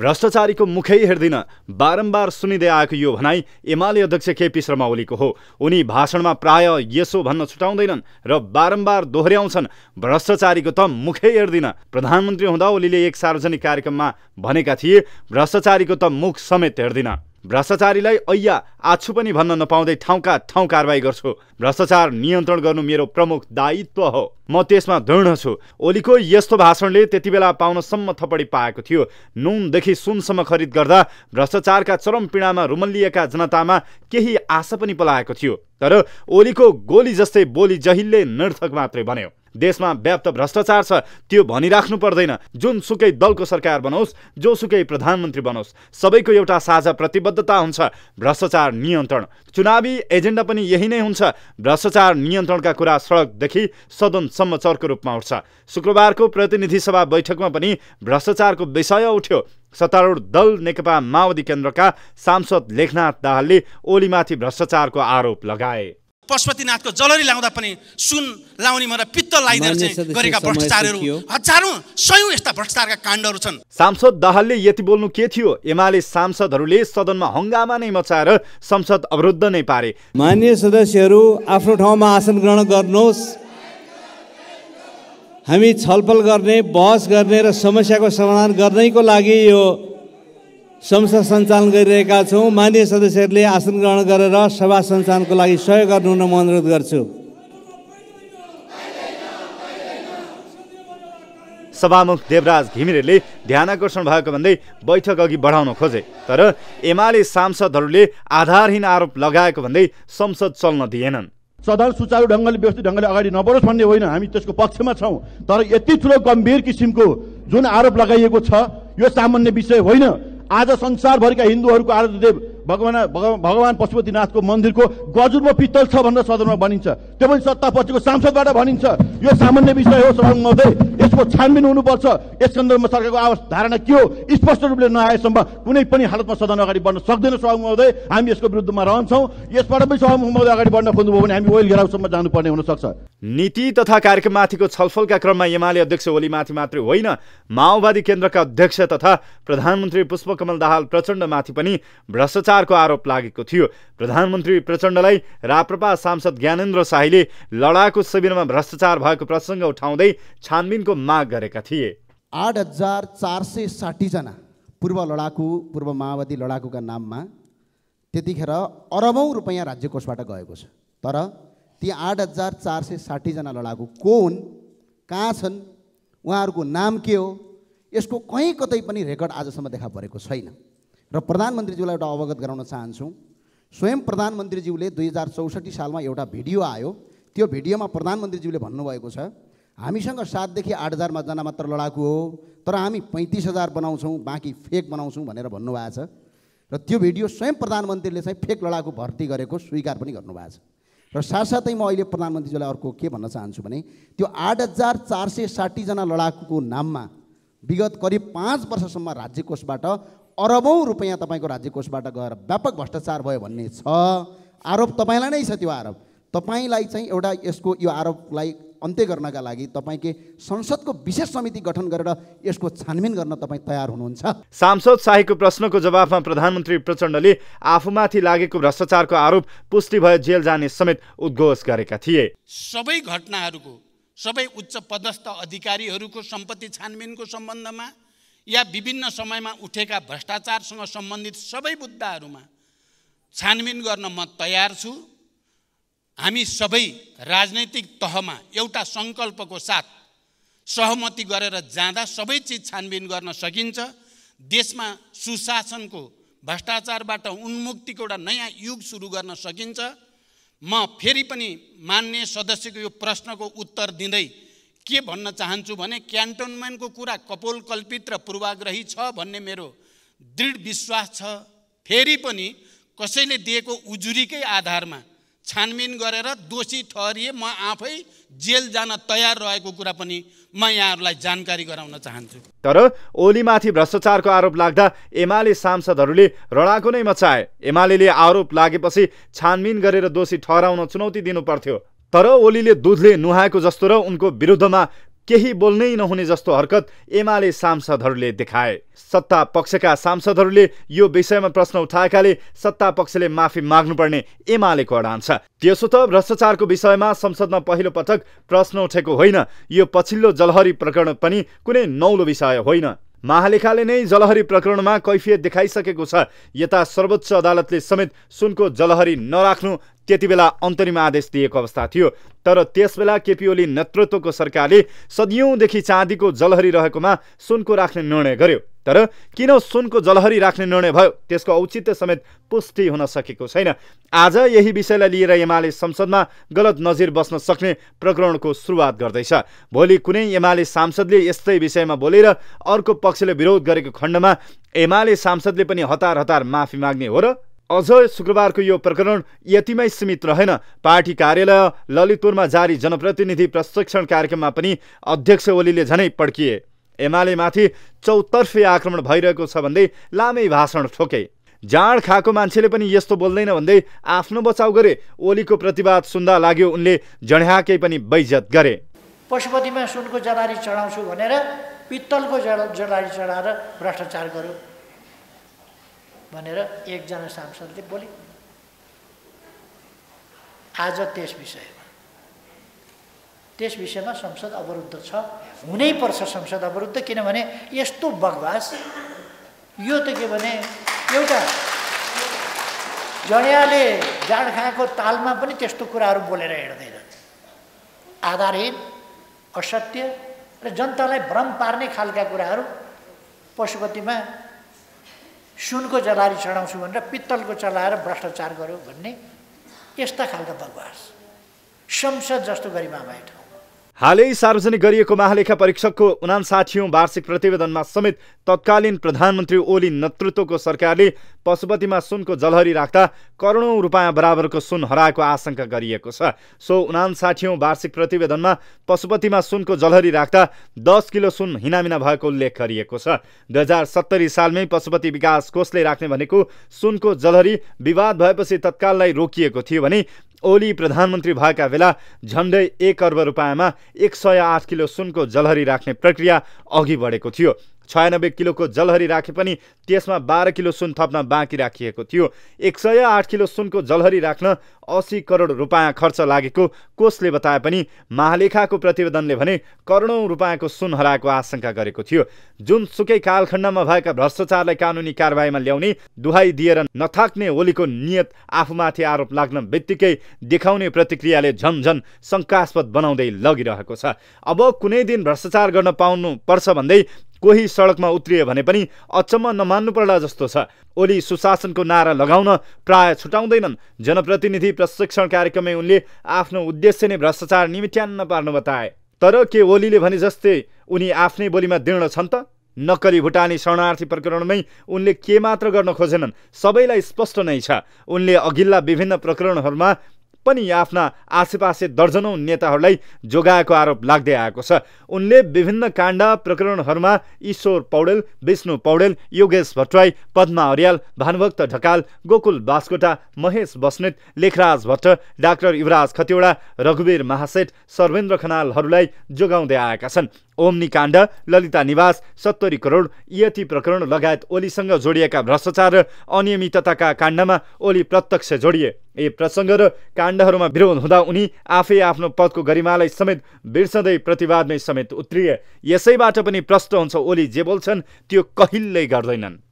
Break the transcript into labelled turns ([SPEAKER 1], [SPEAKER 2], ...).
[SPEAKER 1] भ्रष्टाचारीको मुखै हेर्दिन बारम्बार सुनिँदै आएको यो भनाई एमाले अध्यक्ष केपी शर्मा ओलीको हो उनी भाषणमा प्राय यसो भन्न छुटाउँदैनन् र बारम्बार दोहोऱ्याउँछन् भ्रष्टाचारीको त मुखै हेर्दिन प्रधानमन्त्री हुँदा ओलीले एक सार्वजनिक कार्यक्रममा भनेका थिए भ्रष्टाचारीको त मुख समेत हेर्दिन भ्रष्टाचारीलाई ऐया आछु पनि भन्न नपाउँदै ठाउँका ठाउँ कारवाही गर्छु भ्रष्टाचार नियन्त्रण गर्नु मेरो प्रमुख दायित्व हो म त्यसमा दृढ छु ओलीको यस्तो भाषणले त्यति बेला पाउनसम्म थपडी पाएको थियो नुनदेखि सुनसम्म खरिद गर्दा भ्रष्टाचारका चरम पीडामा रुमल्लिएका जनतामा केही आशा पनि पलाएको थियो तर ओलीको गोली जस्तै बोली जहिले नर्थक मात्रै बन्यो देशमा व्याप्त भ्रष्टाचार छ त्यो भनिराख्नु पर्दैन जुन सुकै दलको सरकार बनोस् जोसुकै प्रधानमन्त्री बनोस् सबैको एउटा साझा प्रतिबद्धता हुन्छ भ्रष्टाचार नियन्त्रण चुनावी एजेन्डा पनि यही नै हुन्छ भ्रष्टाचार नियन्त्रणका कुरा सडकदेखि सदनसम्म चर्को रूपमा उठ्छ शुक्रबारको प्रतिनिधि सभा बैठकमा पनि भ्रष्टाचारको विषय उठ्यो सत्तारूढ दल नेकपा माओवादी केन्द्रका सांसद लेखनाथ दाहालले ओलीमाथि भ्रष्टाचारको आरोप लगाए
[SPEAKER 2] पशुपतिनाथको जलरी लाउँदा पनि सुन लाउने मलाई पित्त लगाइदिएर गरेका भ्रष्टाचारहरू हजारौँ सयौँ यस्ता भ्रष्टाचारका काण्डहरू छन्
[SPEAKER 1] सांसद दाहालले यति बोल्नु के थियो एमाले सांसदहरूले सदनमा हङ्गामा नै मचाएर संसद अवरुद्ध नै पारे मान्य सदस्यहरू आफ्नो ठाउँमा आसन ग्रहण गर्नुहोस्
[SPEAKER 2] हामी छलफल गर्ने बहस गर्ने र समस्याको समाधान गर्नैको लागि यो संसद सञ्चालन गरिरहेका छौँ मान्य सदस्यहरूले आसन ग्रहण गरेर सभा
[SPEAKER 1] सञ्चालनको लागि सहयोग गर्नुहुन म अनुरोध गर्छु सभामुख देवराज घिमिरेले ध्यान आकर्षण भएको भन्दै बैठक अघि बढाउन खोजे तर एमाले सांसदहरूले आधारहीन आरोप लगाएको भन्दै संसद चल्न दिएनन्
[SPEAKER 2] सदन सुचारू ढङ्गले व्यवस्थित ढङ्गले अगाडि नबढोस् भन्ने होइन हामी त्यसको पक्षमा छौँ तर यति ठुलो गम्भीर किसिमको जुन आरोप लगाइएको छ यो सामान्य विषय होइन आज संसारभरिका हिन्दूहरूको आराध्य देव भगवान भगवान पशुपतिनाथको मन्दिरको गजुरमा पित्तल छ भनेर सदनमा भनिन्छ त्यो पनि सत्तापक्षको सांसदबाट भनिन्छ यो सामान्य विषय हो सदन महोदय यसको छानबिन हुनुपर्छ यस सन्दर्भमा सरकारको आवास धारणा के हो स्पष्ट रूपले नआएसम्म कुनै पनि हालतमा सदन अगाडि बढ्न सक्दैन सभा महोदय हामी यसको विरुद्धमा रहन्छौँ यसबाट पनि सभा महोदय अगाडि बढ्न खोज्नुभयो भने हामी ओइल घेराउसम्म जानुपर्ने हुनसक्छ
[SPEAKER 1] नीति तथा कार्यक्रममाथिको छलफलका क्रममा एमाले अध्यक्ष ओलीमाथि मात्रै होइन माओवादी केन्द्रका अध्यक्ष तथा प्रधानमन्त्री पुष्पकमल दाहाल प्रचण्डमाथि पनि भ्रष्टाचार दुष्प्रचारको आरोप लागेको थियो प्रधानमन्त्री प्रचण्डलाई राप्रपा सांसद ज्ञानेन्द्र शाहीले लडाकु शिविरमा भ्रष्टाचार भएको प्रसङ्ग उठाउँदै छानबिनको माग गरेका थिए
[SPEAKER 3] आठ हजार चार सय साठीजना पूर्व लडाकु पूर्व माओवादी लडाकुका नाममा त्यतिखेर अरबौँ रुपियाँ राज्य कोषबाट गएको छ तर ती आठ हजार चार सय साठीजना लडाकु को हुन् कहाँ छन् उहाँहरूको नाम के हो यसको कहीँ कतै पनि रेकर्ड आजसम्म देखा परेको छैन र प्रधानमन्त्रीज्यूलाई एउटा अवगत गराउन चाहन्छु स्वयं प्रधानमन्त्रीज्यूले दुई हजार चौसठी सालमा एउटा भिडियो आयो त्यो भिडियोमा प्रधानमन्त्रीज्यूले भन्नुभएको छ हामीसँग सातदेखि आठ हजार जना मात्र लडाकु हो तर हामी पैँतिस हजार बनाउँछौँ बाँकी फेक बनाउँछौँ भनेर भन्नुभएको छ र त्यो भिडियो स्वयं प्रधानमन्त्रीले चाहिँ फेक लडाकु भर्ती गरेको स्वीकार पनि गर्नुभएको छ र साथसाथै म अहिले प्रधानमन्त्रीज्यूलाई अर्को के भन्न चाहन्छु भने त्यो आठ हजार चार सय साठीजना लडाकुको नाममा विगत करिब पाँच वर्षसम्म राज्य कोषबाट अरबौँ रुपियाँ तपाईँको राज्य कोषबाट गएर व्यापक भ्रष्टाचार भयो भन्ने छ आरोप तपाईँलाई नै छ त्यो आरोप तपाईँलाई चाहिँ एउटा यसको यो आरोपलाई अन्त्य गर्नका लागि तपाईँकै संसदको विशेष समिति गठन गरेर यसको छानबिन गर्न तपाईँ तयार हुनुहुन्छ
[SPEAKER 1] सांसद शाहीको प्रश्नको जवाफमा प्रधानमन्त्री प्रचण्डले आफूमाथि लागेको भ्रष्टाचारको आरोप पुष्टि भए जेल जाने समेत उद्घोष गरेका थिए
[SPEAKER 2] सबै घटनाहरूको सबै उच्च पदस्थ अधिकारीहरूको सम्पत्ति छानबिनको सम्बन्धमा या विभिन्न समयमा उठेका भ्रष्टाचारसँग सम्बन्धित सबै मुद्दाहरूमा छानबिन गर्न म तयार छु हामी सबै राजनैतिक तहमा एउटा सङ्कल्पको साथ सहमति गरेर जाँदा सबै चिज छानबिन गर्न सकिन्छ देशमा सुशासनको भ्रष्टाचारबाट उन्मुक्तिको एउटा नयाँ युग सुरु गर्न सकिन्छ म फेरि पनि मान्य सदस्यको यो प्रश्नको उत्तर दिँदै के भन्न चाहन्छु भने क्यान्टोनमेन्टको कुरा कपोल कल्पित र पूर्वाग्रही छ भन्ने मेरो दृढ विश्वास छ फेरि पनि कसैले दिएको उजुरीकै आधारमा छानबिन गरेर दोषी ठहरिए म आफै जेल जान तयार रहेको कुरा पनि म यहाँहरूलाई जानकारी गराउन चाहन्छु
[SPEAKER 1] तर ओलीमाथि भ्रष्टाचारको आरोप लाग्दा एमाले सांसदहरूले रडाको नै मचाए एमाले आरोप लागेपछि छानबिन गरेर दोषी ठहराउन चुनौती दिनु तर ओलीले दुधले नुहाएको जस्तो र उनको विरुद्धमा केही बोल्नै नहुने जस्तो हरकत एमाले सांसदहरूले देखाए सत्ता पक्षका सांसदहरूले यो विषयमा प्रश्न उठाएकाले सत्ता पक्षले माफी माग्नुपर्ने एमालेको अडान छ त्यसो त भ्रष्टाचारको विषयमा संसदमा पहिलो पटक प्रश्न उठेको होइन यो पछिल्लो जलहरी प्रकरण पनि कुनै नौलो विषय होइन महालेखाले नै जलहरी प्रकरणमा कैफियत देखाइसकेको छ यता सर्वोच्च अदालतले समेत सुनको जलहरी नराख्नु त्यतिबेला अन्तरिम आदेश दिएको अवस्था थियो तर त्यसबेला ओली नेतृत्वको सरकारले सदियौँदेखि चाँदीको जलहरी रहेकोमा सुनको राख्ने निर्णय गर्यो तर किन सुनको जलहरी राख्ने निर्णय भयो त्यसको औचित्य समेत पुष्टि हुन सकेको छैन आज यही विषयलाई लिएर एमाले संसदमा गलत नजिर बस्न सक्ने प्रकरणको सुरुवात गर्दैछ भोलि कुनै एमाले सांसदले यस्तै विषयमा बोलेर अर्को पक्षले विरोध गरेको खण्डमा एमाले सांसदले पनि हतार हतार माफी माग्ने हो र अझ शुक्रबारको यो प्रकरण यतिमै सीमित रहेन पार्टी कार्यालय ललितपुरमा जारी जनप्रतिनिधि प्रशिक्षण कार्यक्रममा पनि अध्यक्ष ओलीले झनै पड्किए माथि चौतर्फी आक्रमण भइरहेको छ भन्दै लामै भाषण ठोके जाँड खाएको मान्छेले पनि यस्तो बोल्दैन भन्दै आफ्नो बचाउ गरे ओलीको प्रतिवाद सुन्दा लाग्यो उनले जड्याकै पनि बैजत गरे
[SPEAKER 3] पशुपतिमा सुनको जडारी चढाउँछु भनेर पित्तलको जडारी चढाएर भ्रष्टाचार गर्यो भनेर एकजना सांसदले बोले आज त्यस विषय त्यस विषयमा संसद अवरुद्ध छ हुनैपर्छ संसद अवरुद्ध किनभने यस्तो बगवास यो त के भने एउटा जयाले जाडखाको तालमा पनि त्यस्तो कुराहरू बोलेर हिँड्दैन आधारहीन असत्य र जनतालाई भ्रम पार्ने खालका कुराहरू पशुपतिमा सुनको जलारी चढाउँछु भनेर पित्तलको चलाएर भ्रष्टाचार गर्यो भन्ने यस्ता खालका बगवास संसद जस्तो गरिमा गरिमामा ठाउँ
[SPEAKER 1] हालै सार्वजनिक गरिएको महालेखा परीक्षकको उनासाठी वार्षिक प्रतिवेदनमा समेत तत्कालीन प्रधानमन्त्री ओली नेतृत्वको सरकारले पशुपतिमा सुनको जलहरी राख्दा करोडौँ रुपियाँ बराबरको सुन हराएको आशंका गरिएको छ सो उनासाठीौँ वार्षिक प्रतिवेदनमा पशुपतिमा सुनको जलहरी राख्दा दस किलो सुन हिनामिना भएको उल्लेख गरिएको छ दुई हजार सत्तरी सालमै पशुपति विकास कोषले राख्ने भनेको सुनको जलहरी विवाद भएपछि तत्काललाई रोकिएको थियो भने ओली प्रधानमन्त्री भएका बेला झन्डै एक अर्ब रुपियाँमा एक सय आठ किलो सुनको जलहरी राख्ने प्रक्रिया अघि बढेको थियो छयानब्बे किलोको जलहरी राखे पनि त्यसमा बाह्र किलो सुन थप्न बाँकी राखिएको थियो एक सय आठ किलो सुनको जलहरी राख्न असी करोड रुपियाँ खर्च लागेको कोषले बताए पनि महालेखाको प्रतिवेदनले भने करोडौँ रुपियाँको सुन हराएको आशंका गरेको थियो जुन सुकै कालखण्डमा भएका भ्रष्टाचारलाई कानुनी कारवाहीमा ल्याउने दुहाई दिएर नथाक्ने ओलीको नियत आफूमाथि आरोप लाग्न बित्तिकै देखाउने प्रतिक्रियाले झनझन शङ्कास्पद बनाउँदै लगिरहेको छ अब कुनै दिन भ्रष्टाचार गर्न पाउनुपर्छ भन्दै कोही सडकमा उत्रिए भने पनि अचम्म नमान्नु पर्ला जस्तो छ ओली सुशासनको नारा लगाउन प्राय छुटाउँदैनन् जनप्रतिनिधि प्रशिक्षण कार्यक्रममै उनले आफ्नो उद्देश्य नै भ्रष्टाचार निमित्यान्न पार्नु बताए तर के ओलीले भने जस्तै उनी आफ्नै बोलीमा दृढ छन् त नक्कली भुटानी शरणार्थी प्रकरणमै उनले के मात्र गर्न खोजेनन् सबैलाई स्पष्ट नै छ उनले अघिल्ला विभिन्न प्रकरणहरूमा पनि आफ्ना आसेपासे दर्जनौँ नेताहरूलाई जोगाएको आरोप लाग्दै आएको छ उनले विभिन्न काण्ड प्रकरणहरूमा ईश्वर पौडेल विष्णु पौडेल योगेश भट्टराई पद्मा अर्याल भानुभक्त ढकाल गोकुल बास्कोटा महेश बस्नेत लेखराज भट्ट डाक्टर युवराज खतिवडा रघुवीर महासेठ सर्वेन्द्र खनालहरूलाई जोगाउँदै आएका छन् ओम्नी काण्ड ललिता निवास सत्तरी करोड यति प्रकरण लगायत ओलीसँग जोडिएका भ्रष्टाचार र अनियमितताका काण्डमा ओली प्रत्यक्ष जोडिए यी प्रसङ्ग र काण्डहरूमा विरोध हुँदा उनी आफै आफ्नो पदको गरिमालाई समेत बिर्सँदै प्रतिवादमै समेत उत्रिए यसैबाट पनि प्रष्ट हुन्छ ओली जे बोल्छन् त्यो कहिल्यै गर्दैनन्